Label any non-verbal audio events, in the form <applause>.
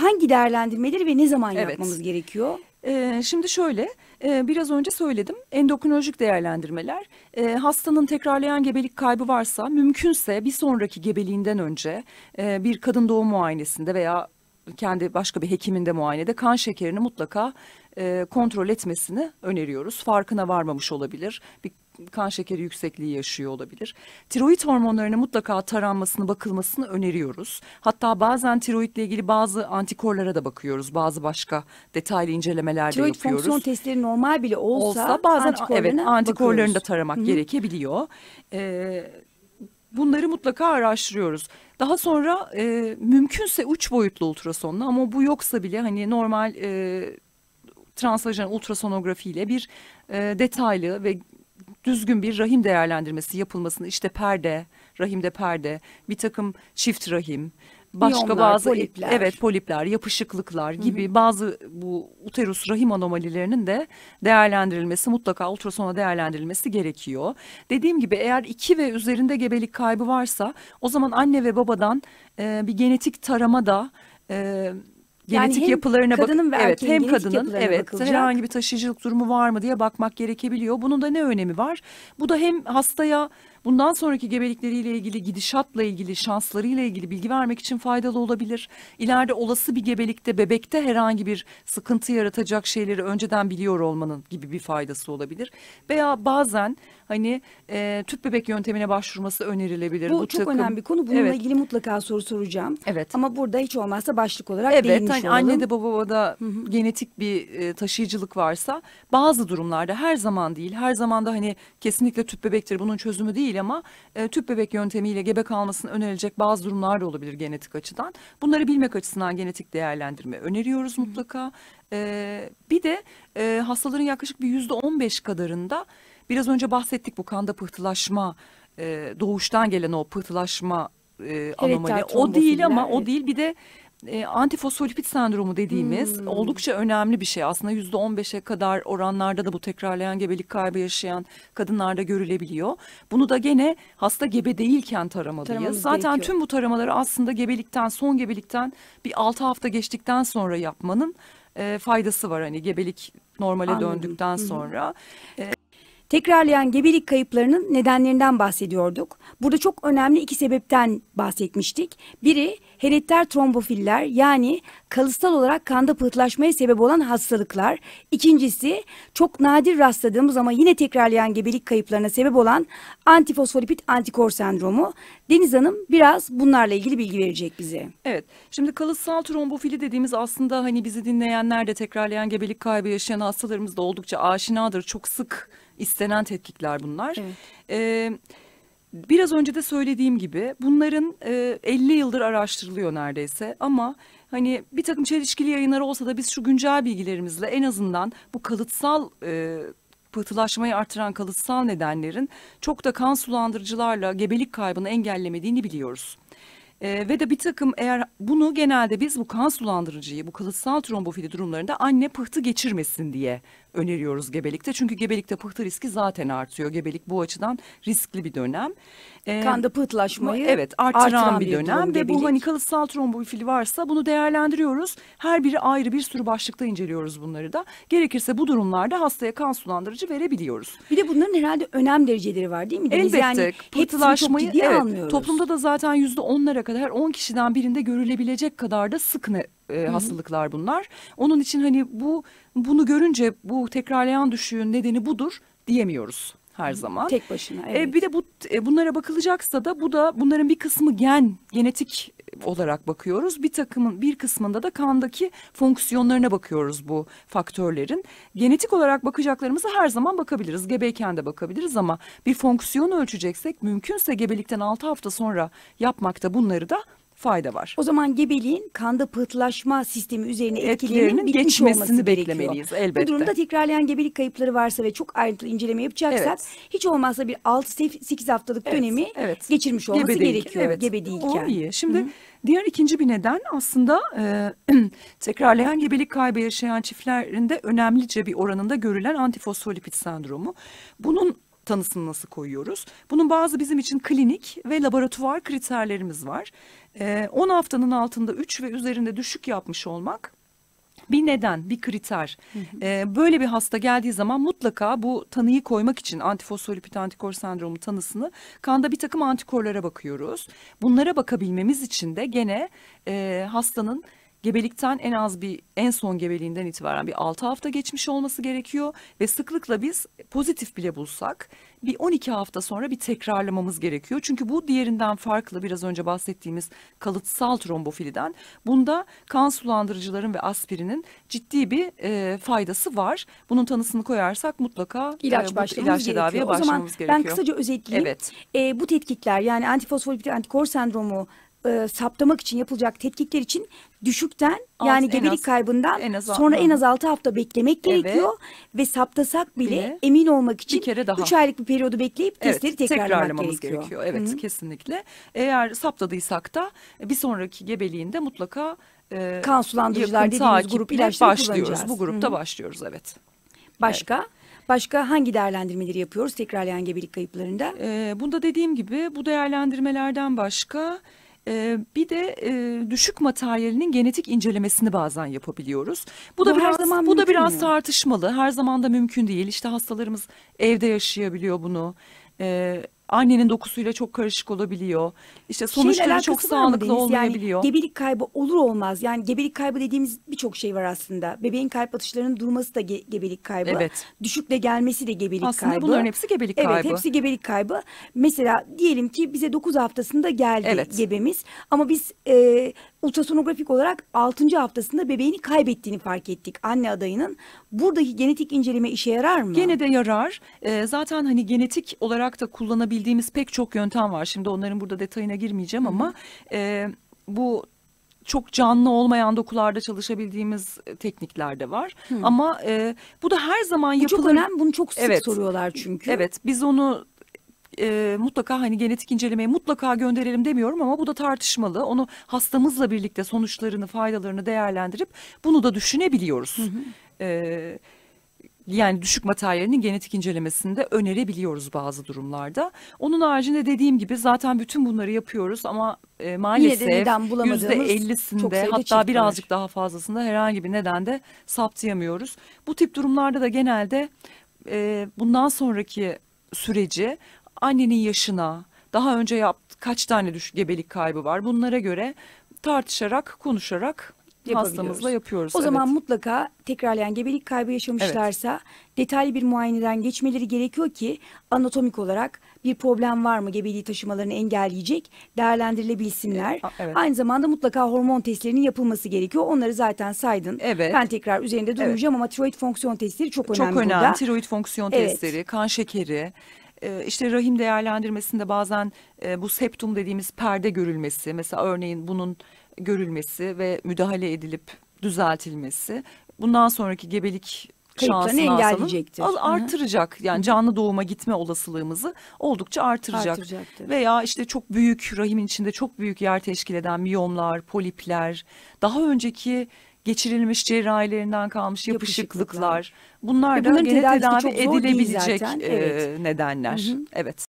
hangi değerlendirmeleri ve ne zaman evet. yapmamız gerekiyor? Ee, şimdi şöyle, e, biraz önce söyledim. Endokrinolojik değerlendirmeler, e, hastanın tekrarlayan gebelik kaybı varsa, mümkünse bir sonraki gebeliğinden önce e, bir kadın doğum muayenesinde veya kendi başka bir hekiminde muayenede kan şekerini mutlaka e, kontrol etmesini öneriyoruz. Farkına varmamış olabilir. Bir kan şekeri yüksekliği yaşıyor olabilir. Tiroid hormonlarının mutlaka taranmasını, bakılmasını öneriyoruz. Hatta bazen tiroidle ilgili bazı antikorlara da bakıyoruz. Bazı başka detaylı incelemeler tiroid de yapıyoruz. Tiroid fonksiyon testleri normal bile olsa, olsa bazen antikorlarına evet, antikorlarını da taramak Hı gerekebiliyor. Ee, bunları mutlaka araştırıyoruz. Daha sonra e, mümkünse üç boyutlu ultrasonla ama bu yoksa bile hani normal e, translajan ultrasonografiyle bir e, detaylı ve düzgün bir rahim değerlendirmesi yapılmasını işte perde, rahimde perde, bir takım çift rahim, başka Biyomlar, bazı e, polipler. evet polipler, yapışıklıklar gibi Hı-hı. bazı bu uterus rahim anomalilerinin de değerlendirilmesi mutlaka ultrasona değerlendirilmesi gerekiyor. Dediğim gibi eğer iki ve üzerinde gebelik kaybı varsa o zaman anne ve babadan e, bir genetik tarama da e, genetik yani hem yapılarına kadının ve evet hem kadının evet bakılacak. herhangi bir taşıyıcılık durumu var mı diye bakmak gerekebiliyor. Bunun da ne önemi var? Bu da hem hastaya bundan sonraki gebelikleriyle ilgili gidişatla ilgili şanslarıyla ilgili bilgi vermek için faydalı olabilir. İleride olası bir gebelikte bebekte herhangi bir sıkıntı yaratacak şeyleri önceden biliyor olmanın gibi bir faydası olabilir. Veya bazen hani e, tüp bebek yöntemine başvurması önerilebilir. Bu, bu çok takım. önemli bir konu. Bununla evet. ilgili mutlaka soru soracağım. Evet. Ama burada hiç olmazsa başlık olarak evet, değinmiş hani olalım. Anne de babada genetik bir e, taşıyıcılık varsa bazı durumlarda her zaman değil her zaman da hani kesinlikle tüp bebektir bunun çözümü değil ama e, tüp bebek yöntemiyle gebe kalmasını önerilecek bazı durumlar da olabilir genetik açıdan. Bunları bilmek açısından genetik değerlendirme öneriyoruz mutlaka. E, bir de e, hastaların yaklaşık bir yüzde on beş kadarında Biraz önce bahsettik bu kanda pıhtılaşma, e, doğuştan gelen o pıhtılaşma e, evet, O değil ama evet. o değil bir de e, antifosfolipid sendromu dediğimiz hmm. oldukça önemli bir şey. Aslında yüzde on beşe kadar oranlarda da bu tekrarlayan gebelik kaybı yaşayan kadınlarda görülebiliyor. Bunu da gene hasta gebe değilken taramalıyız. Taramamız Zaten gerekiyor. tüm bu taramaları aslında gebelikten son gebelikten bir altı hafta geçtikten sonra yapmanın e, faydası var hani gebelik normale Anladım. döndükten sonra. Hı E, Tekrarlayan gebelik kayıplarının nedenlerinden bahsediyorduk. Burada çok önemli iki sebepten bahsetmiştik. Biri herediter trombofiller yani kalıtsal olarak kanda pıhtılaşmaya sebep olan hastalıklar. İkincisi çok nadir rastladığımız ama yine tekrarlayan gebelik kayıplarına sebep olan antifosfolipit antikor sendromu. Deniz Hanım biraz bunlarla ilgili bilgi verecek bize. Evet şimdi kalıtsal trombofili dediğimiz aslında hani bizi dinleyenler de tekrarlayan gebelik kaybı yaşayan hastalarımız da oldukça aşinadır. Çok sık istenen tetkikler bunlar. Evet. E, biraz önce de söylediğim gibi bunların e, 50 yıldır araştırılıyor neredeyse ama hani bir takım çelişkili yayınlar olsa da biz şu güncel bilgilerimizle en azından bu kalıtsal e, pıhtılaşmayı artıran kalıtsal nedenlerin çok da kan sulandırıcılarla gebelik kaybını engellemediğini biliyoruz. E, ve de bir takım eğer bunu genelde biz bu kan sulandırıcıyı bu kalıtsal trombofili durumlarında anne pıhtı geçirmesin diye öneriyoruz gebelikte. Çünkü gebelikte pıhtı riski zaten artıyor. Gebelik bu açıdan riskli bir dönem. E, Kanda pıhtılaşmayı evet artıran, bir, dönem ve bu hani kalıtsal trombofili varsa bunu değerlendiriyoruz. Her biri ayrı bir sürü başlıkta inceliyoruz bunları da. Gerekirse bu durumlarda hastaya kan sulandırıcı verebiliyoruz. Bir de bunların herhalde önem dereceleri var değil mi? Elbette. Yani pıhtılaşmayı evet, anlıyoruz. toplumda da zaten yüzde onlara kadar 10 kişiden birinde görülebilecek kadar da sık ne, e, hastalıklar bunlar. Onun için hani bu bunu görünce bu tekrarlayan düşüğün nedeni budur diyemiyoruz her zaman. Tek başına. E, evet. E, bir de bu e, bunlara bakılacaksa da bu da bunların bir kısmı gen, genetik olarak bakıyoruz. Bir takımın bir kısmında da kandaki fonksiyonlarına bakıyoruz bu faktörlerin. Genetik olarak bakacaklarımıza her zaman bakabiliriz. Gebeyken de bakabiliriz ama bir fonksiyon ölçeceksek mümkünse gebelikten 6 hafta sonra yapmakta bunları da fayda var. O zaman gebeliğin kanda pıhtılaşma sistemi üzerine etkilerinin geçmesini beklemeliyiz gerekiyor. elbette. Bu durumda tekrarlayan gebelik kayıpları varsa ve çok ayrıntılı inceleme yapacaksak evet. hiç olmazsa bir 6-8 haftalık evet, dönemi evet. geçirmiş olması Gebedeyken, gerekiyor evet. gebedeyken. O iyi. Şimdi Hı -hı. diğer ikinci bir neden aslında e, <clears throat> tekrarlayan gebelik kaybı yaşayan çiftlerinde önemlice bir oranında görülen antifosfolipid sendromu. Bunun tanısını nasıl koyuyoruz? Bunun bazı bizim için klinik ve laboratuvar kriterlerimiz var. 10 ee, haftanın altında 3 ve üzerinde düşük yapmış olmak bir neden, bir kriter. Ee, böyle bir hasta geldiği zaman mutlaka bu tanıyı koymak için antifosfolipid antikor sendromu tanısını kanda bir takım antikorlara bakıyoruz. Bunlara bakabilmemiz için de gene e, hastanın gebelikten en az bir en son gebeliğinden itibaren bir 6 hafta geçmiş olması gerekiyor ve sıklıkla biz pozitif bile bulsak bir 12 hafta sonra bir tekrarlamamız gerekiyor. Çünkü bu diğerinden farklı biraz önce bahsettiğimiz kalıtsal trombofiliden bunda kan sulandırıcıların ve aspirinin ciddi bir e, faydası var. Bunun tanısını koyarsak mutlaka e, ilaç, başlamamız ilaç tedaviye gerekiyor. başlamamız o zaman gerekiyor. Ben kısaca özetleyeyim. Evet. E, bu tetkikler yani antifosfolipid antikor sendromu e, saptamak için yapılacak tetkikler için düşükten az, yani gebelik az, kaybından en az sonra en az 6 hafta beklemek evet. gerekiyor ve saptasak bile Bile. emin olmak için bir kere daha 3 aylık bir periyodu bekleyip testleri evet, tekrarlamak tekrarlamamız gerekiyor. gerekiyor. Evet Hı-hı. kesinlikle. Eğer saptadıysak da e, bir sonraki gebeliğinde mutlaka e, kan sulandırıcılar dediğimiz grup ilaçları başlıyoruz. Bu grupta Hı-hı. başlıyoruz evet. Başka? Evet. Başka hangi değerlendirmeleri yapıyoruz tekrarlayan gebelik kayıplarında? Ee, bunda dediğim gibi bu değerlendirmelerden başka e, bir de e, düşük materyalinin genetik incelemesini bazen yapabiliyoruz. Bu, bu da biraz zaman bu da biraz mi? tartışmalı. Her zaman da mümkün değil. İşte hastalarımız evde yaşayabiliyor bunu. E, annenin dokusuyla çok karışık olabiliyor. İşte sonuçları çok sağlıklı olmayabiliyor. Yani gebelik kaybı olur olmaz. Yani gebelik kaybı dediğimiz birçok şey var aslında. Bebeğin kalp atışlarının durması da ge- gebelik kaybı. Evet. Düşükle gelmesi de gebelik aslında kaybı. Aslında bunların hepsi gebelik kaybı. Evet hepsi gebelik kaybı. Mesela diyelim ki bize 9 haftasında geldi evet. gebemiz. Ama biz e, ultrasonografik olarak 6. haftasında bebeğini kaybettiğini fark ettik anne adayının. Buradaki genetik inceleme işe yarar mı? Gene de yarar. E, zaten hani genetik olarak da kullanabilir bildiğimiz pek çok yöntem var. Şimdi onların burada detayına girmeyeceğim ama e, bu çok canlı olmayan dokularda çalışabildiğimiz e, teknikler de var. Hı. Ama e, bu da her zaman yapılan... Bu çok önemli. Bunu çok sık evet. soruyorlar çünkü. Evet. Biz onu e, mutlaka hani genetik incelemeye mutlaka gönderelim demiyorum ama bu da tartışmalı. Onu hastamızla birlikte sonuçlarını, faydalarını değerlendirip bunu da düşünebiliyoruz. Hı hı. E, yani düşük materyalinin genetik incelemesinde önerebiliyoruz bazı durumlarda. Onun haricinde dediğim gibi zaten bütün bunları yapıyoruz ama e, maalesef %50'sinde hatta birazcık daha fazlasında herhangi bir nedende saptayamıyoruz. Bu tip durumlarda da genelde e, bundan sonraki süreci annenin yaşına, daha önce yaptı, kaç tane düşük gebelik kaybı var bunlara göre tartışarak, konuşarak hastamızla yapıyoruz. O evet. zaman mutlaka tekrarlayan gebelik kaybı yaşamışlarsa evet. detaylı bir muayeneden geçmeleri gerekiyor ki anatomik olarak bir problem var mı gebeliği taşımalarını engelleyecek değerlendirilebilsinler. E, evet. Aynı zamanda mutlaka hormon testlerinin yapılması gerekiyor. Onları zaten saydın. Evet. Ben tekrar üzerinde durmayacağım evet. ama tiroid fonksiyon testleri çok önemli. Çok önemli. Burada. Tiroid fonksiyon evet. testleri, kan şekeri, e, İşte rahim değerlendirmesinde bazen e, bu septum dediğimiz perde görülmesi mesela örneğin bunun görülmesi ve müdahale edilip düzeltilmesi bundan sonraki gebelik şansını engelleyecektir. Al, artıracak yani canlı doğuma gitme olasılığımızı oldukça artıracak. Veya işte çok büyük rahimin içinde çok büyük yer teşkil eden miyomlar, polipler, daha önceki geçirilmiş cerrahilerinden kalmış yapışıklıklar. Bunlar da gene tedavi edilebilecek e, evet. nedenler. Hı hı. Evet.